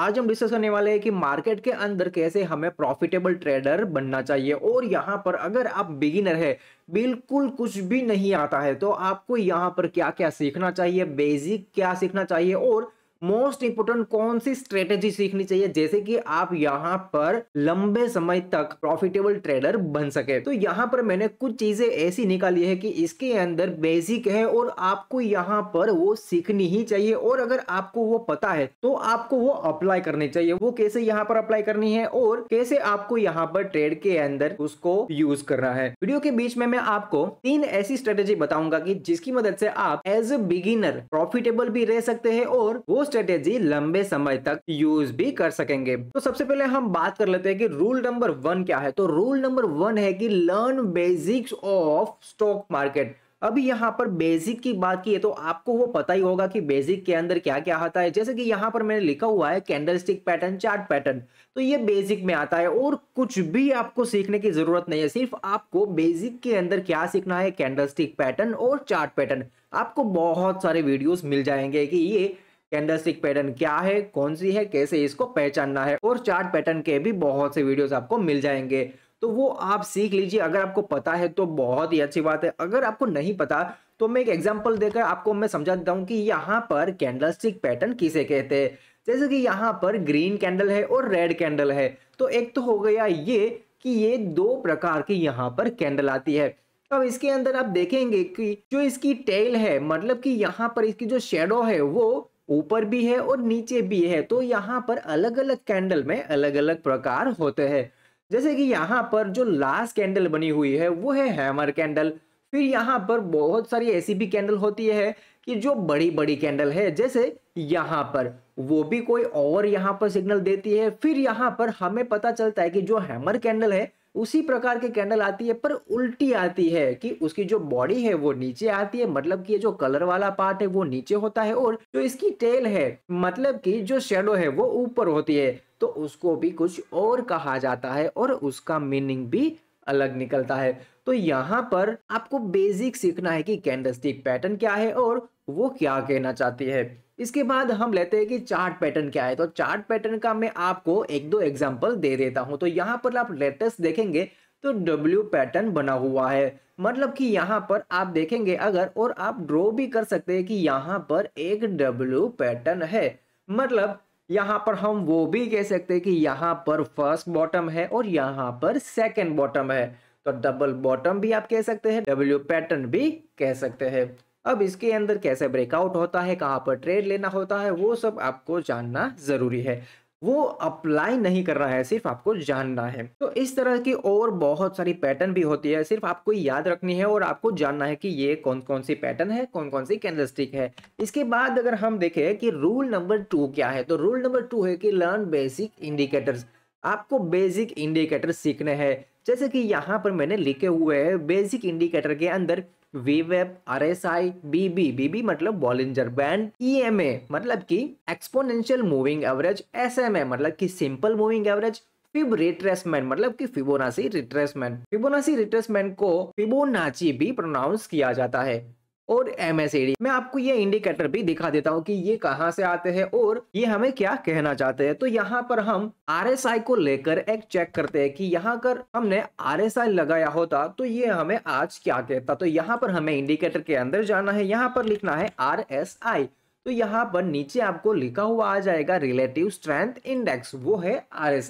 आज हम डिस्कस करने वाले हैं कि मार्केट के अंदर कैसे हमें प्रॉफिटेबल ट्रेडर बनना चाहिए और यहाँ पर अगर आप बिगिनर है बिल्कुल कुछ भी नहीं आता है तो आपको यहाँ पर क्या क्या सीखना चाहिए बेसिक क्या सीखना चाहिए और मोस्ट इंपोर्टेंट कौन सी स्ट्रेटेजी सीखनी चाहिए जैसे कि आप यहाँ पर लंबे समय तक प्रॉफिटेबल ट्रेडर बन सके तो यहाँ पर मैंने कुछ चीजें ऐसी निकाली है कि इसके अंदर बेसिक है और आपको यहाँ पर वो सीखनी ही चाहिए और अगर आपको वो पता है तो आपको वो अप्लाई करनी चाहिए वो कैसे यहाँ पर अप्लाई करनी है और कैसे आपको यहाँ पर ट्रेड के अंदर उसको यूज करना है वीडियो के बीच में मैं आपको तीन ऐसी स्ट्रेटेजी बताऊंगा की जिसकी मदद से आप एज ए बिगिनर प्रॉफिटेबल भी रह सकते हैं और वो स्ट्रेटेजी लंबे समय तक यूज भी कर सकेंगे तो सबसे पहले हम बात कर लेते हैं कि रूल नंबर वन क्या है तो रूल नंबर वन है कि learn basics of stock market अभी यहाँ पर बेसिक की बात की है तो आपको वो पता ही होगा कि बेसिक के अंदर क्या क्या आता है जैसे कि यहाँ पर मैंने लिखा हुआ है कैंडलस्टिक पैटर्न चार्ट पैटर्न तो ये बेसिक में आता है और कुछ भी आपको सीखने की जरूरत नहीं है सिर्फ आपको बेसिक के अंदर क्या सीखना है कैंडलस्टिक पैटर्न और चार्ट पैटर्न आपको बहुत सारे वीडियोस मिल जाएंगे कि ये कैंडलस्टिक पैटर्न क्या है कौन सी है कैसे इसको पहचानना है और चार्ट पैटर्न के भी बहुत से वीडियोस आपको मिल जाएंगे तो वो आप सीख लीजिए अगर आपको पता है तो बहुत ही अच्छी बात है अगर आपको नहीं पता तो मैं एक एग्जाम्पल देकर आपको मैं समझा देता हूँ कि यहाँ पर कैंडलस्टिक पैटर्न किसे कहते हैं जैसे कि यहाँ पर ग्रीन कैंडल है और रेड कैंडल है तो एक तो हो गया ये कि ये दो प्रकार की यहाँ पर कैंडल आती है अब इसके अंदर आप देखेंगे कि जो इसकी टेल है मतलब कि यहाँ पर इसकी जो शेडो है वो ऊपर भी है और नीचे भी है तो यहाँ पर अलग अलग कैंडल में अलग अलग प्रकार होते हैं जैसे कि यहाँ पर जो लास्ट कैंडल बनी हुई है वो है हैमर कैंडल फिर यहाँ पर बहुत सारी ऐसी भी कैंडल होती है कि जो बड़ी बड़ी कैंडल है जैसे यहाँ पर वो भी कोई और यहाँ पर सिग्नल देती है फिर यहाँ पर हमें पता चलता है कि जो हैमर कैंडल है उसी प्रकार की कैंडल आती है पर उल्टी आती है कि उसकी जो बॉडी है वो नीचे आती है मतलब कि जो कलर वाला पार्ट है वो नीचे होता है और जो इसकी टेल है मतलब कि जो शेडो है वो ऊपर होती है तो उसको भी कुछ और कहा जाता है और उसका मीनिंग भी अलग निकलता है तो यहाँ पर आपको बेसिक सीखना है कि कैंडल स्टिक पैटर्न क्या है और वो क्या कहना चाहती है इसके बाद हम लेते हैं कि चार्ट पैटर्न क्या है तो चार्ट पैटर्न का मैं आपको एक दो एग्जाम्पल दे देता हूँ तो यहाँ पर आप लेटेस्ट देखेंगे तो डब्ल्यू पैटर्न बना हुआ है मतलब कि यहाँ पर आप देखेंगे अगर और आप ड्रॉ भी कर सकते हैं कि यहाँ पर एक डब्ल्यू पैटर्न है मतलब यहाँ पर हम वो भी कह सकते हैं कि यहाँ पर फर्स्ट बॉटम है और यहाँ पर सेकेंड बॉटम है तो डबल बॉटम भी आप कह सकते हैं डब्ल्यू पैटर्न भी कह सकते हैं अब इसके अंदर कैसे ब्रेकआउट होता है कहाँ पर ट्रेड लेना होता है वो सब आपको जानना ज़रूरी है वो अप्लाई नहीं कर रहा है सिर्फ आपको जानना है तो इस तरह की और बहुत सारी पैटर्न भी होती है सिर्फ आपको याद रखनी है और आपको जानना है कि ये कौन कौन सी पैटर्न है कौन कौन सी कैंडलस्टिक है इसके बाद अगर हम देखें कि रूल नंबर टू क्या है तो रूल नंबर टू है कि लर्न बेसिक इंडिकेटर्स आपको बेसिक इंडिकेटर सीखने हैं जैसे कि यहाँ पर मैंने लिखे हुए हैं बेसिक इंडिकेटर के अंदर वी वेब R S I B B B B मतलब Bollinger band E M A मतलब कि exponential moving average S M A मतलब कि simple moving average fib retracement मतलब कि फिबोनाची रिट्रेसमेंट फिबोनाची रिट्रेसमेंट को फिबोनाची भी प्रोनाउंस किया जाता है और एम एडी मैं आपको ये इंडिकेटर भी दिखा देता हूँ कि ये कहाँ से आते हैं और ये हमें क्या कहना चाहते हैं तो यहाँ पर हम आई को लेकर एक चेक करते हैं कि यहाँ कर हमने आई लगाया होता तो ये हमें आज क्या कहता तो यहाँ पर हमें इंडिकेटर के अंदर जाना है यहाँ पर लिखना है आर तो यहाँ पर नीचे आपको लिखा हुआ आ जाएगा रिलेटिव स्ट्रेंथ इंडेक्स वो है आई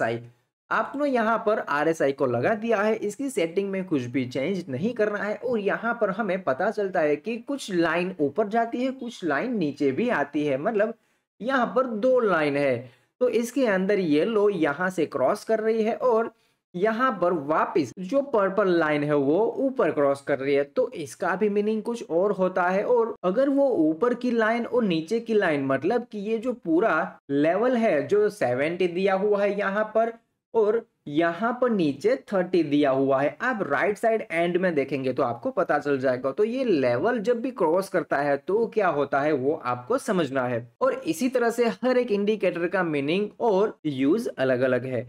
आपने यहाँ पर आर को लगा दिया है इसकी सेटिंग में कुछ भी चेंज नहीं करना है और यहाँ पर हमें पता चलता है कि कुछ लाइन ऊपर जाती है कुछ लाइन नीचे भी आती है मतलब यहाँ पर दो लाइन है तो इसके अंदर ये लो यहाँ से क्रॉस कर रही है और यहाँ पर वापस जो पर्पल लाइन है वो ऊपर क्रॉस कर रही है तो इसका भी मीनिंग कुछ और होता है और अगर वो ऊपर की लाइन और नीचे की लाइन मतलब कि ये जो पूरा लेवल है जो सेवेंटी दिया हुआ है यहाँ पर और यहां पर नीचे थर्टी दिया हुआ है आप राइट साइड एंड में देखेंगे तो आपको पता चल जाएगा तो ये लेवल जब भी क्रॉस करता है तो क्या होता है वो आपको समझना है और इसी तरह से हर एक इंडिकेटर का मीनिंग और यूज अलग अलग है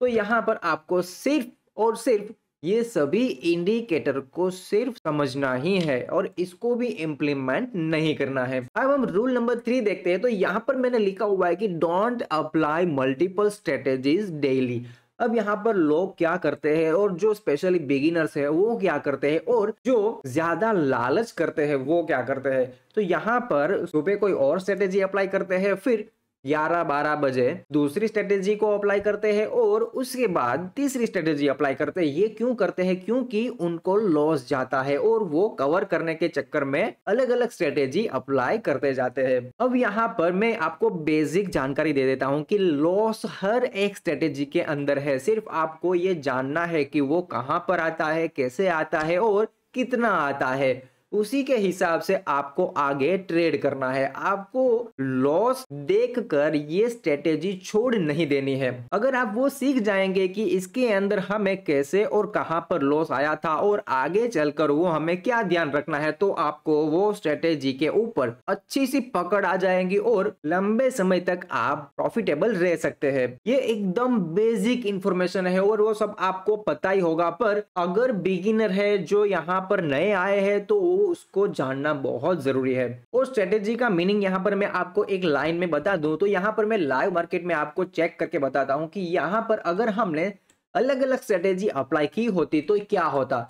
तो यहां पर आपको सिर्फ और सिर्फ ये सभी इंडिकेटर को सिर्फ समझना ही है और इसको भी इम्प्लीमेंट नहीं करना है अब हम रूल नंबर थ्री देखते हैं तो यहाँ पर मैंने लिखा हुआ है कि don't apply multiple strategies daily अब यहाँ पर लोग क्या करते हैं और जो स्पेशली बिगिनर्स है वो क्या करते हैं और जो ज्यादा लालच करते हैं वो क्या करते हैं तो यहाँ पर सुबह कोई और स्ट्रेटेजी अप्लाई करते हैं फिर ग्यारह बारह बजे दूसरी स्ट्रेटेजी को अप्लाई करते हैं और उसके बाद तीसरी स्ट्रेटेजी अप्लाई करते हैं ये क्यों करते हैं क्योंकि उनको लॉस जाता है और वो कवर करने के चक्कर में अलग अलग स्ट्रेटेजी अप्लाई करते जाते हैं अब यहाँ पर मैं आपको बेसिक जानकारी दे देता हूँ कि लॉस हर एक स्ट्रेटेजी के अंदर है सिर्फ आपको ये जानना है कि वो कहाँ पर आता है कैसे आता है और कितना आता है उसी के हिसाब से आपको आगे ट्रेड करना है आपको लॉस देखकर ये स्ट्रेटेजी छोड़ नहीं देनी है अगर आप वो सीख जाएंगे कि इसके अंदर हमें कैसे और कहां पर लॉस आया था और आगे चलकर वो हमें क्या ध्यान रखना है तो आपको वो स्ट्रेटेजी के ऊपर अच्छी सी पकड़ आ जाएंगी और लंबे समय तक आप प्रॉफिटेबल रह सकते हैं ये एकदम बेसिक इंफॉर्मेशन है और वो सब आपको पता ही होगा पर अगर बिगिनर है जो यहाँ पर नए आए हैं तो उसको जानना बहुत जरूरी है और स्ट्रेटेजी का मीनिंग यहाँ पर मैं आपको एक लाइन में बता दूं तो यहाँ पर मैं लाइव मार्केट में आपको चेक करके बताता हूँ कि यहाँ पर अगर हमने अलग अलग स्ट्रेटेजी अप्लाई की होती तो क्या होता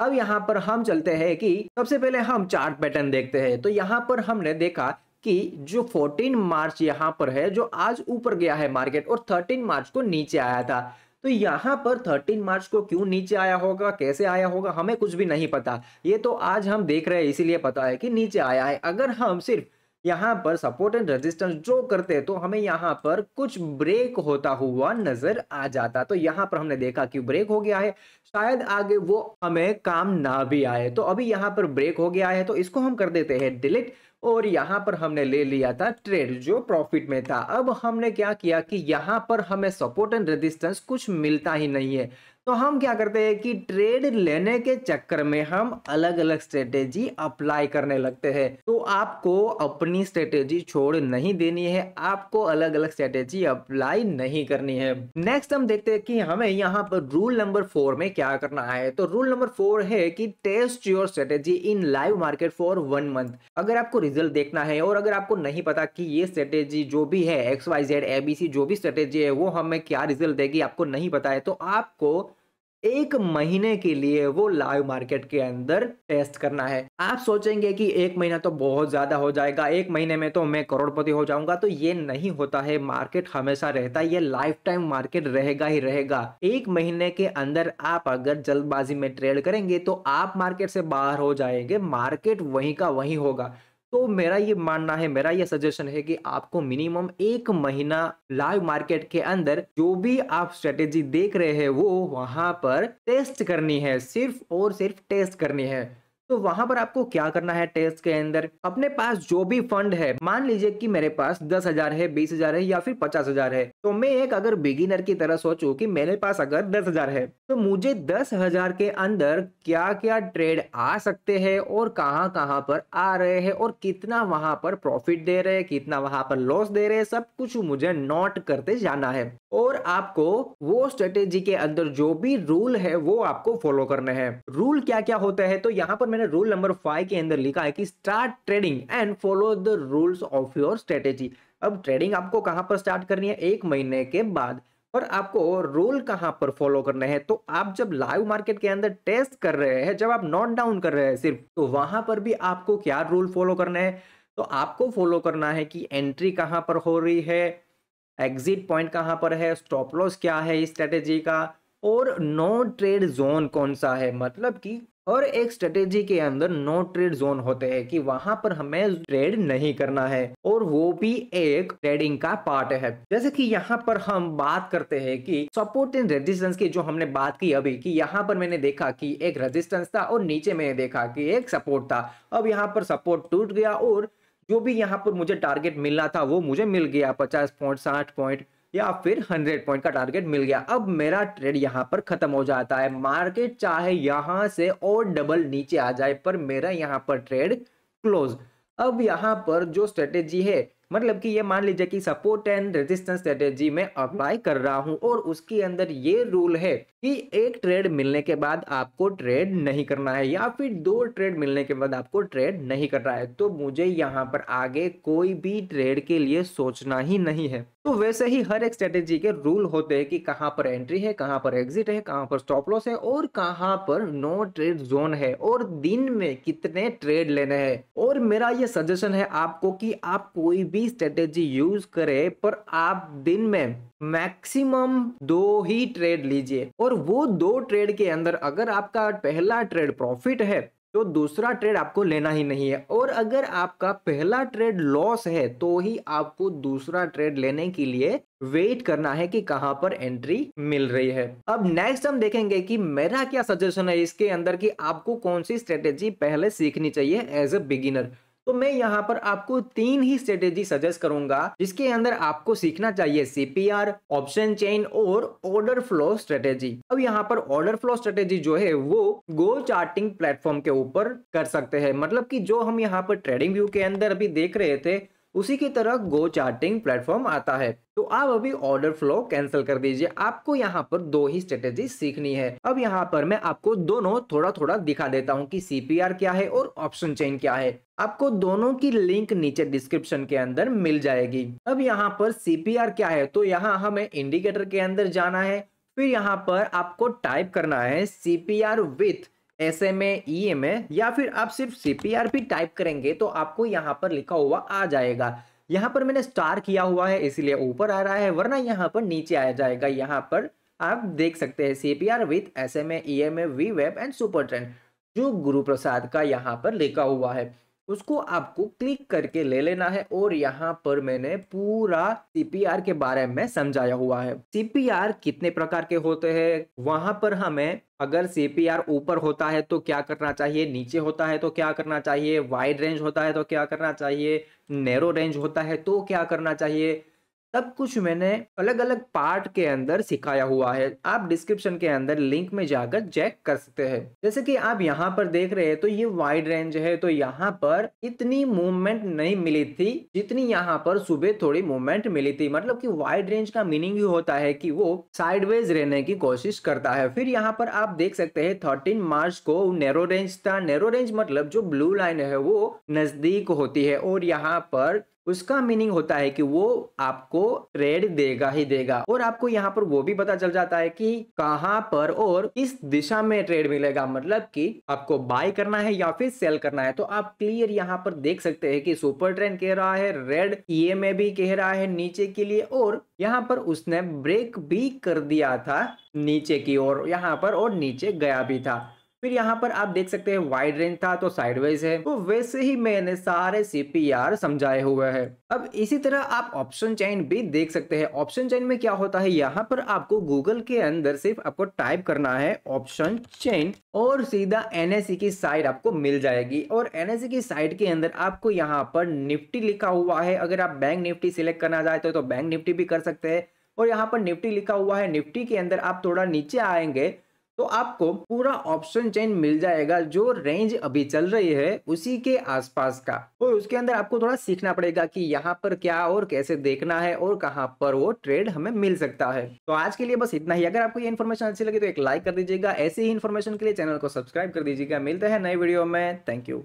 अब यहाँ पर हम चलते हैं कि सबसे पहले हम चार्ट पैटर्न देखते हैं तो यहाँ पर हमने देखा कि जो 14 मार्च यहाँ पर है जो आज ऊपर गया है मार्केट और 13 मार्च को नीचे आया था तो यहाँ पर 13 मार्च को क्यों नीचे आया होगा कैसे आया होगा हमें कुछ भी नहीं पता ये तो आज हम देख रहे हैं इसीलिए पता है कि नीचे आया है अगर हम सिर्फ यहाँ पर सपोर्ट एंड रेजिस्टेंस जो करते हैं तो हमें यहाँ पर कुछ ब्रेक होता हुआ नजर आ जाता तो यहाँ पर हमने देखा कि ब्रेक हो गया है शायद आगे वो हमें काम ना भी आए तो अभी यहाँ पर ब्रेक हो गया है तो इसको हम कर देते हैं डिलीट और यहाँ पर हमने ले लिया था ट्रेड जो प्रॉफिट में था अब हमने क्या किया कि यहाँ पर हमें सपोर्ट एंड रेजिस्टेंस कुछ मिलता ही नहीं है तो हम क्या करते हैं कि ट्रेड लेने के चक्कर में हम अलग अलग स्ट्रेटेजी अप्लाई करने लगते हैं तो आपको अपनी स्ट्रेटेजी छोड़ नहीं देनी है आपको अलग अलग स्ट्रेटेजी अप्लाई नहीं करनी है नेक्स्ट हम देखते हैं कि हमें यहाँ पर रूल नंबर फोर में क्या करना है तो रूल नंबर फोर है कि test your strategy in live market for one month अगर आपको रिजल्ट देखना है और अगर आपको नहीं पता की ये स्ट्रेटेजी जो भी है एक्स वाई जेड एबीसी जो भी स्ट्रेटेजी है वो हमें क्या रिजल्ट देगी आपको नहीं पता है तो आपको एक महीने के लिए वो लाइव मार्केट के अंदर टेस्ट करना है आप सोचेंगे कि एक महीना तो बहुत ज्यादा हो जाएगा एक महीने में तो मैं करोड़पति हो जाऊंगा तो ये नहीं होता है मार्केट हमेशा रहता है ये लाइफ टाइम मार्केट रहेगा ही रहेगा एक महीने के अंदर आप अगर जल्दबाजी में ट्रेड करेंगे तो आप मार्केट से बाहर हो जाएंगे मार्केट वहीं का वही होगा तो मेरा ये मानना है मेरा ये सजेशन है कि आपको मिनिमम एक महीना लाइव मार्केट के अंदर जो भी आप स्ट्रेटेजी देख रहे हैं वो वहां पर टेस्ट करनी है सिर्फ और सिर्फ टेस्ट करनी है तो वहां पर आपको क्या करना है टेस्ट के अंदर अपने पास जो भी फंड है मान लीजिए कि मेरे पास दस हजार है बीस हजार है या फिर पचास हजार है तो मैं एक अगर बिगिनर की तरह सोचू कि मेरे पास अगर दस हजार है तो मुझे दस हजार के अंदर क्या क्या ट्रेड आ सकते हैं और कहाँ कहां पर आ रहे हैं और कितना वहां पर प्रॉफिट दे रहे हैं कितना वहां पर लॉस दे रहे हैं सब कुछ मुझे नोट करते जाना है और आपको वो स्ट्रेटेजी के अंदर जो भी रूल है वो आपको फॉलो करने हैं रूल क्या क्या होता है तो यहाँ पर मैंने मैंने रूल नंबर फाइव के अंदर लिखा है कि start trading and follow the rules of your strategy अब ट्रेडिंग आपको कहाँ पर स्टार्ट करनी है एक महीने के बाद और आपको रूल कहाँ पर फॉलो करने हैं तो आप जब लाइव मार्केट के अंदर टेस्ट कर रहे हैं जब आप नोट डाउन कर रहे हैं सिर्फ तो वहां पर भी आपको क्या रूल फॉलो करना है तो आपको फॉलो करना है कि एंट्री कहाँ पर हो रही है एग्जिट पॉइंट कहाँ पर है स्टॉप लॉस क्या है इस स्ट्रेटेजी का और नो ट्रेड जोन कौन सा है मतलब कि और एक स्ट्रेटेजी के अंदर नो ट्रेड जोन होते हैं कि वहां पर हमें ट्रेड नहीं करना है और वो भी एक ट्रेडिंग का पार्ट है जैसे कि यहाँ पर हम बात करते हैं कि सपोर्ट एंड रेजिस्टेंस की जो हमने बात की अभी कि यहाँ पर मैंने देखा कि एक रेजिस्टेंस था और नीचे मैंने देखा कि एक सपोर्ट था अब यहाँ पर सपोर्ट टूट गया और जो भी यहाँ पर मुझे टारगेट मिलना था वो मुझे मिल गया पचास पॉइंट साठ पॉइंट या फिर 100 पॉइंट का टारगेट मिल गया अब मेरा ट्रेड यहाँ पर खत्म हो जाता है मार्केट चाहे यहाँ से और डबल नीचे आ जाए पर मेरा यहाँ पर ट्रेड क्लोज अब यहाँ पर जो स्ट्रेटेजी है मतलब कि ये मान लीजिए कि सपोर्ट एंड रेजिस्टेंस स्ट्रेटेजी में अप्लाई कर रहा हूँ और उसके अंदर ये रूल है कि एक ट्रेड मिलने के बाद आपको ट्रेड नहीं करना है या फिर दो ट्रेड मिलने के बाद आपको ट्रेड नहीं करना है तो मुझे यहाँ पर आगे कोई भी ट्रेड के लिए सोचना ही नहीं है तो वैसे ही हर एक स्ट्रेटेजी के रूल होते हैं कि कहाँ पर एंट्री है कहाँ पर एग्जिट है कहाँ पर स्टॉप लॉस है और कहाँ पर नो ट्रेड जोन है और दिन में कितने ट्रेड लेने हैं और मेरा ये सजेशन है आपको कि आप कोई भी स्ट्रेटेजी यूज करें पर आप दिन में मैक्सिमम दो ही ट्रेड लीजिए और वो दो ट्रेड के अंदर अगर आपका पहला ट्रेड प्रॉफिट है तो दूसरा ट्रेड आपको लेना ही नहीं है और अगर आपका पहला ट्रेड लॉस है तो ही आपको दूसरा ट्रेड लेने के लिए वेट करना है कि कहां पर एंट्री मिल रही है अब नेक्स्ट हम देखेंगे कि मेरा क्या सजेशन है इसके अंदर कि आपको कौन सी स्ट्रेटेजी पहले सीखनी चाहिए एज ए बिगिनर तो मैं यहाँ पर आपको तीन ही स्ट्रेटेजी सजेस्ट करूंगा जिसके अंदर आपको सीखना चाहिए सीपीआर ऑप्शन चेन और ऑर्डर फ्लो स्ट्रेटेजी अब यहाँ पर ऑर्डर फ्लो स्ट्रेटेजी जो है वो गो चार्टिंग प्लेटफॉर्म के ऊपर कर सकते हैं मतलब की जो हम यहाँ पर ट्रेडिंग व्यू के अंदर अभी देख रहे थे उसी की तरह गो चार्टिंग प्लेटफॉर्म आता है तो आप अभी ऑर्डर फ्लो कैंसिल कर दीजिए आपको यहाँ पर दो ही स्ट्रेटेजी सीखनी है अब यहाँ पर मैं आपको दोनों थोड़ा थोड़ा दिखा देता हूँ कि सीपीआर क्या है और ऑप्शन चेन क्या है आपको दोनों की लिंक नीचे डिस्क्रिप्शन के अंदर मिल जाएगी अब यहाँ पर सीपीआर क्या है तो यहाँ हमें इंडिकेटर के अंदर जाना है फिर यहाँ पर आपको टाइप करना है CPR with S M A E M A या फिर आप सिर्फ C P R P type करेंगे तो आपको यहाँ पर लिखा हुआ आ जाएगा यहाँ पर मैंने स्टार किया हुआ है इसीलिए ऊपर आ रहा है वरना यहाँ पर नीचे आ जाएगा यहाँ पर आप देख सकते हैं C P R with S M A E M A वी वेब एंड सुपर ट्रेंड जो गुरु प्रसाद का यहाँ पर लिखा हुआ है उसको आपको क्लिक करके ले लेना है और यहाँ पर मैंने पूरा सीपीआर के बारे में समझाया हुआ है सीपीआर कितने प्रकार के होते हैं वहां पर हमें अगर सीपीआर ऊपर होता है तो क्या करना चाहिए नीचे होता है तो क्या करना चाहिए वाइड रेंज होता है तो क्या करना चाहिए नेरो रेंज होता है तो क्या करना चाहिए सब कुछ मैंने अलग अलग पार्ट के अंदर सिखाया हुआ है आप डिस्क्रिप्शन के अंदर लिंक में जाकर चेक कर सकते हैं जैसे कि आप यहाँ पर देख रहे हैं तो ये वाइड रेंज है तो यहाँ पर इतनी मूवमेंट नहीं मिली थी जितनी यहाँ पर सुबह थोड़ी मूवमेंट मिली थी मतलब कि वाइड रेंज का मीनिंग ही होता है कि वो साइडवेज रहने की कोशिश करता है फिर यहाँ पर आप देख सकते हैं थर्टीन मार्च को नेरो रेंज था नेरो रेंज मतलब जो ब्लू लाइन है वो नजदीक होती है और यहाँ पर उसका मीनिंग होता है कि वो आपको ट्रेड देगा ही देगा और आपको यहाँ पर वो भी पता चल जाता है कि कहाँ पर और किस दिशा में ट्रेड मिलेगा मतलब कि आपको बाय करना है या फिर सेल करना है तो आप क्लियर यहाँ पर देख सकते हैं कि सुपर ट्रेंड कह रहा है रेड ईएमए e भी कह रहा है नीचे के लिए और यहाँ पर उसने ब्रेक भी कर दिया था नीचे की ओर यहाँ पर और नीचे गया भी था फिर यहाँ पर आप देख सकते हैं वाइड रेंज था तो साइडवाइज है तो वैसे ही मैंने सारे सीपीआर समझाए हुए है अब इसी तरह आप ऑप्शन चैन भी देख सकते हैं ऑप्शन चैन में क्या होता है यहाँ पर आपको गूगल के अंदर सिर्फ आपको टाइप करना है ऑप्शन चैन और सीधा एनएससी की साइट आपको मिल जाएगी और एनएससी की साइट के अंदर आपको यहाँ पर निफ्टी लिखा हुआ है अगर आप बैंक निफ्टी सिलेक्ट करना चाहते हो तो बैंक निफ्टी भी कर सकते हैं और यहाँ पर निफ्टी लिखा हुआ है निफ्टी के अंदर आप थोड़ा नीचे आएंगे तो आपको पूरा ऑप्शन चेन मिल जाएगा जो रेंज अभी चल रही है उसी के आसपास का और उसके अंदर आपको थोड़ा सीखना पड़ेगा कि यहाँ पर क्या और कैसे देखना है और कहाँ पर वो ट्रेड हमें मिल सकता है तो आज के लिए बस इतना ही अगर आपको ये इन्फॉर्मेशन अच्छी लगी तो एक लाइक कर दीजिएगा ऐसी ही इन्फॉर्मेशन के लिए चैनल को सब्सक्राइब कर दीजिएगा मिलते हैं नए वीडियो में थैंक यू